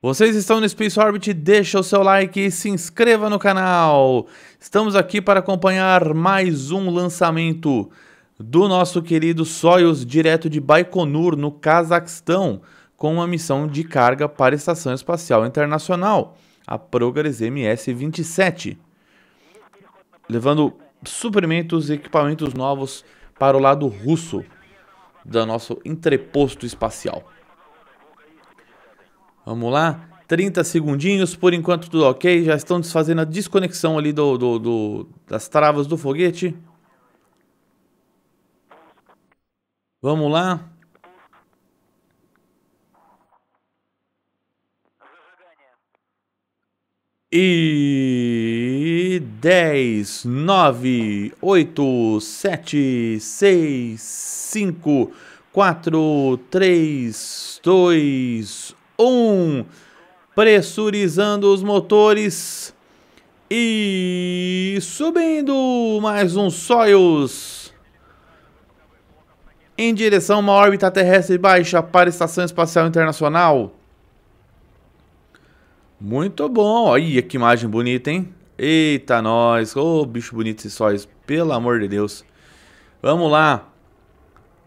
Vocês estão no Space Orbit, deixa o seu like e se inscreva no canal. Estamos aqui para acompanhar mais um lançamento do nosso querido Soyuz direto de Baikonur, no Cazaquistão, com uma missão de carga para a Estação Espacial Internacional, a Progress MS-27, levando suprimentos e equipamentos novos para o lado russo do nosso entreposto espacial. Vamos lá. 30 segundinhos, por enquanto tudo ok. Já estão desfazendo a desconexão ali do, do, do das travas do foguete. Vamos lá. E 10, 9, 8, 7, 6, 5, 4, 3, 2, 1. Pressurizando os motores. E subindo mais um Soyuz. Em direção a uma órbita terrestre baixa para a Estação Espacial Internacional. Muito bom. Olha que imagem bonita, hein? Eita, nós. Ô, oh, bicho bonito esse Soyuz. Pelo amor de Deus. Vamos lá.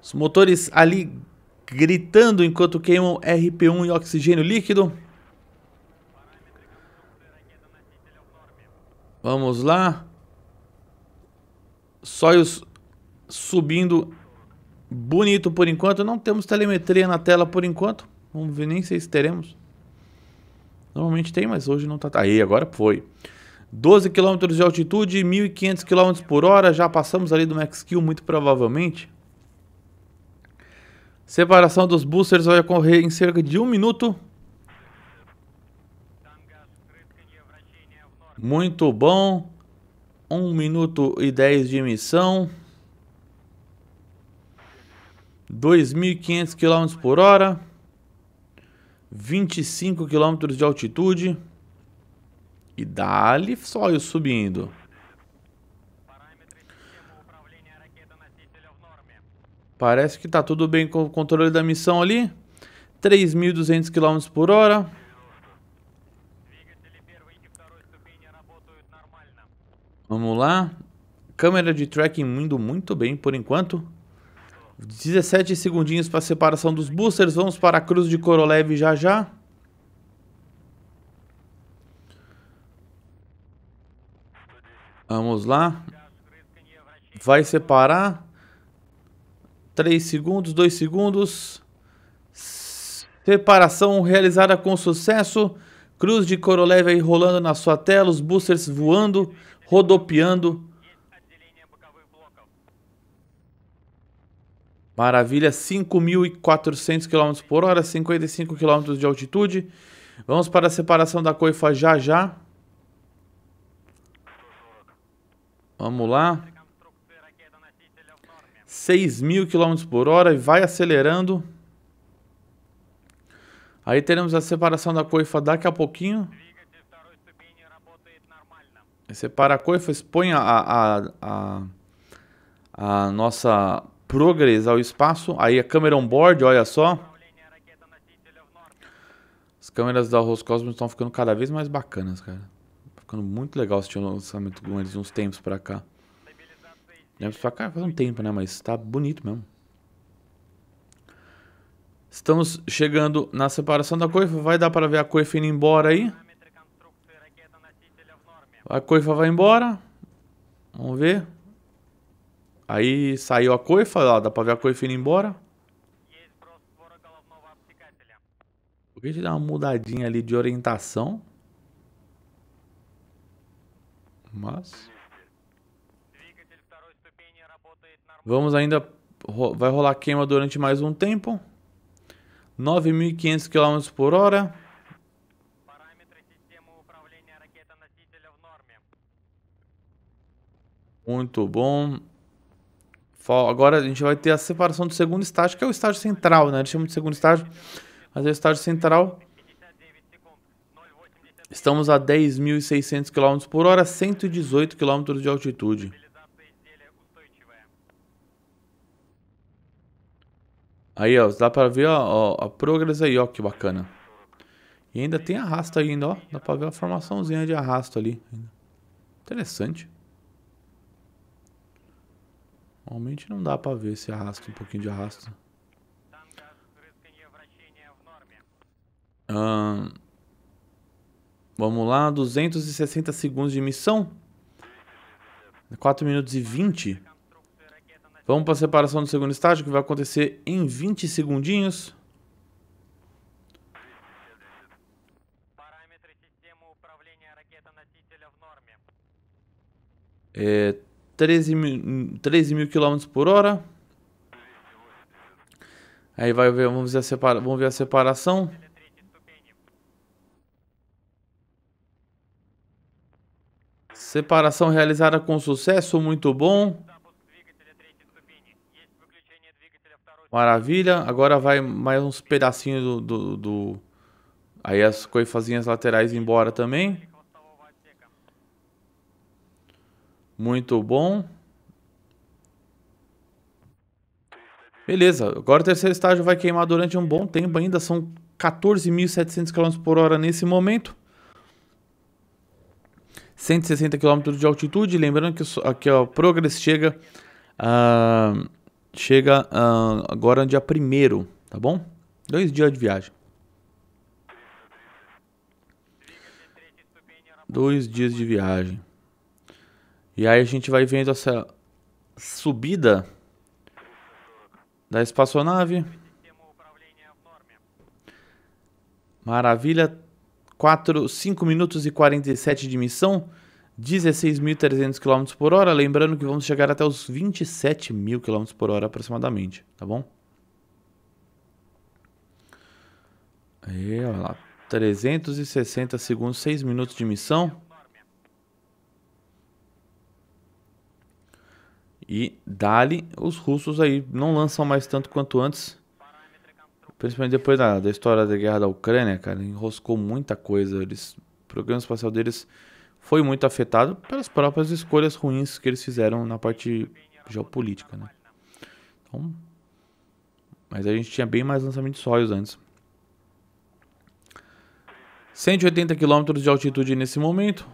Os motores ali gritando enquanto queimam RP1 e oxigênio líquido. Vamos lá. Soyuz subindo bonito por enquanto. Não temos telemetria na tela por enquanto. Vamos ver nem sei se teremos. Normalmente tem, mas hoje não tá. Aí, agora foi. 12 km de altitude, 1.500 km por hora. Já passamos ali do max kill, muito provavelmente. Separação dos boosters vai ocorrer em cerca de um minuto. Muito bom. 1 um minuto e 10 de emissão. 2.500 km por hora. 25 km de altitude. E dá-lhe só eu subindo. Parece que tá tudo bem com o controle da missão ali. 3.200 km por hora. Vamos lá. Câmera de tracking indo muito bem por enquanto. 17 segundinhos para separação dos boosters. Vamos para a Cruz de Korolev já já. Vamos lá. Vai separar. 3 segundos, 2 segundos. Separação realizada com sucesso. Cruz de Korolev aí rolando na sua tela, os boosters voando, rodopiando. Maravilha, 5.400 km por hora, 55 km de altitude. Vamos para a separação da coifa já já. Vamos lá. 6 mil quilômetros por hora e vai acelerando. Aí teremos a separação da coifa daqui a pouquinho. Separa a coifa, expõe a, a, a, a nossa progress ao espaço. Aí a câmera on-board, olha só. As câmeras da Roscosmos estão ficando cada vez mais bacanas, cara. ficando muito legal assistir o lançamento com eles uns tempos pra cá. Deve né? ficar, cara, faz um tempo, né? Mas tá bonito mesmo. Estamos chegando na separação da coifa. Vai dar para ver a coifa indo embora aí? A coifa vai embora. Vamos ver. Aí saiu a coifa, ó, dá pra ver a coifa indo embora. Por que dar uma mudadinha ali de orientação? Mas... Vamos ainda. Vai rolar queima durante mais um tempo. 9.500 km por hora. Muito bom. Agora a gente vai ter a separação do segundo estágio, que é o estágio central, né? Eles chamam de segundo estágio, mas é o estágio central. Estamos a 10.600 km por hora, 118 km de altitude. Aí, ó, dá pra ver, ó, ó, a progress aí, ó, que bacana. E ainda tem arrasto ainda, ó. Dá pra ver a formaçãozinha de arrasto ali. Interessante. Normalmente não dá pra ver esse arrasto, um pouquinho de arrasto. vamos lá, 260 segundos de missão. 4 minutos e 20. Vamos para a separação do segundo estágio, que vai acontecer em 20 segundinhos. É 13 mil, 13 mil km por hora. Aí vai ver, vamos ver a, separa, vamos ver a separação. Separação realizada com sucesso, muito bom. Maravilha. Agora vai mais uns pedacinhos do, do, do... Aí as coifazinhas laterais embora também. Muito bom. Beleza, agora o terceiro estágio vai queimar durante um bom tempo ainda, são 14.700 km por hora nesse momento. 160 km de altitude, lembrando que aqui ó, Progress chega a... Uh chega uh, agora dia primeiro, tá bom? Dois dias de viagem. Dois dias de viagem. E aí a gente vai vendo essa subida da espaçonave. Maravilha. 4, 5 minutos e 47 de missão. 16.300 km por hora, lembrando que vamos chegar até os 27.000 mil km por hora aproximadamente, tá bom? Aí, olha lá, 360 segundos, 6 minutos de missão. E dali, os russos aí não lançam mais tanto quanto antes. Principalmente depois da, da história da guerra da Ucrânia, cara, enroscou muita coisa. Eles, o programa espacial deles foi muito afetado pelas próprias escolhas ruins que eles fizeram na parte geopolítica, né? Então, mas a gente tinha bem mais lançamentos sólidos antes. 180 km de altitude nesse momento.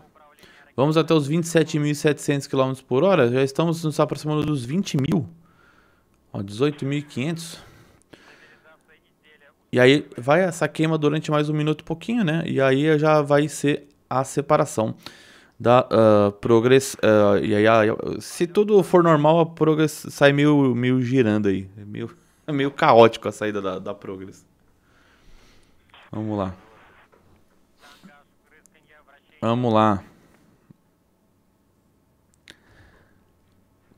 Vamos até os 27.700 km por hora. Já estamos nos aproximando dos 20 mil. 18.500. E aí vai essa queima durante mais um minuto e pouquinho, né? E aí já vai ser a separação da uh, Progress. Uh, e aí, uh, se tudo for normal, a Progress sai meio, meio girando aí. É meio, é meio caótico a saída da, da Progress. Vamos lá. Vamos lá.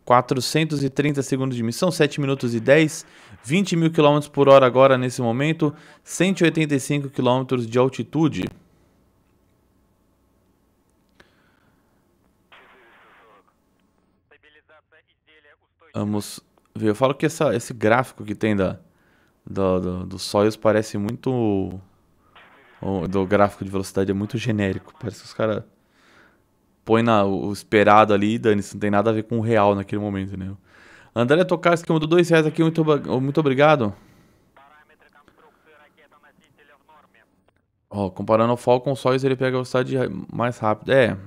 430 segundos de missão, 7 minutos e 10, 20 mil quilômetros por hora agora nesse momento, 185 quilômetros de altitude. Vamos ver. Eu falo que essa, esse gráfico que tem da, do, do, do Soyuz parece muito. O, do gráfico de velocidade é muito genérico. Parece que os caras põem o esperado ali e dane-se. Não tem nada a ver com o real naquele momento, né? André Tokarski que mandou dois reais aqui. Muito, muito obrigado. oh, comparando o Falcon, o Soyuz ele pega a velocidade mais rápida. É.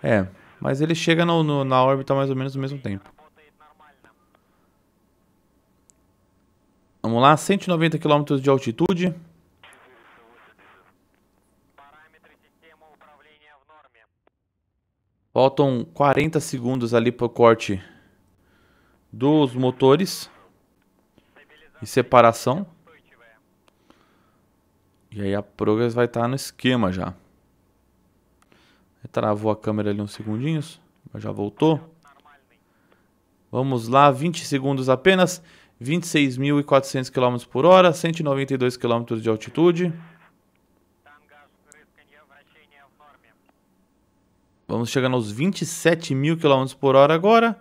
É. Mas ele chega no, no, na órbita mais ou menos no mesmo tempo. Vamos lá, 190 km de altitude. Faltam 40 segundos ali para o corte dos motores e separação. E aí a Progress vai estar tá no esquema já. Travou a câmera ali uns segundinhos, mas já voltou. Vamos lá, 20 segundos apenas. 26.400 km por hora, 192 km de altitude. Vamos chegar nos 27.000 km por hora agora.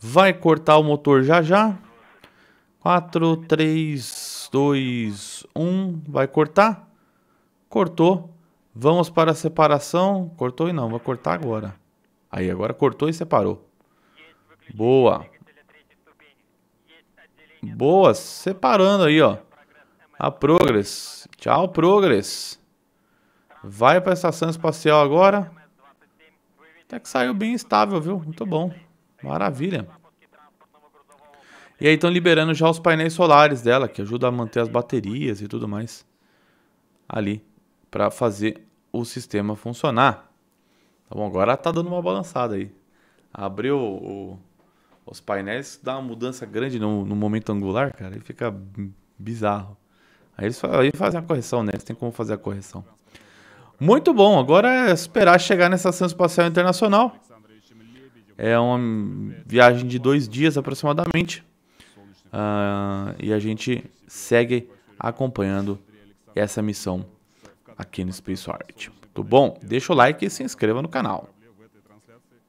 Vai cortar o motor já já. 4, 3, 2, 1. Vai cortar. Cortou. Vamos para a separação. Cortou e não, vou cortar agora. Aí, agora cortou e separou. Boa. Boa, separando aí, ó. A Progress. Tchau, Progress. Vai para a estação espacial agora. Até que saiu bem estável, viu? Muito bom. Maravilha. E aí estão liberando já os painéis solares dela, que ajuda a manter as baterias e tudo mais. Ali para fazer o sistema funcionar. Tá bom, agora tá dando uma balançada aí. Abriu o, os painéis, dá uma mudança grande no, no momento angular, cara, e fica bizarro. Aí eles aí fazem a correção, né? Eles têm como fazer a correção. Muito bom, agora é esperar chegar nessa Estação Espacial Internacional. É uma viagem de dois dias aproximadamente. Uh, e a gente segue acompanhando essa missão aqui no Space Art. Tudo bom? Deixa o like e se inscreva no canal.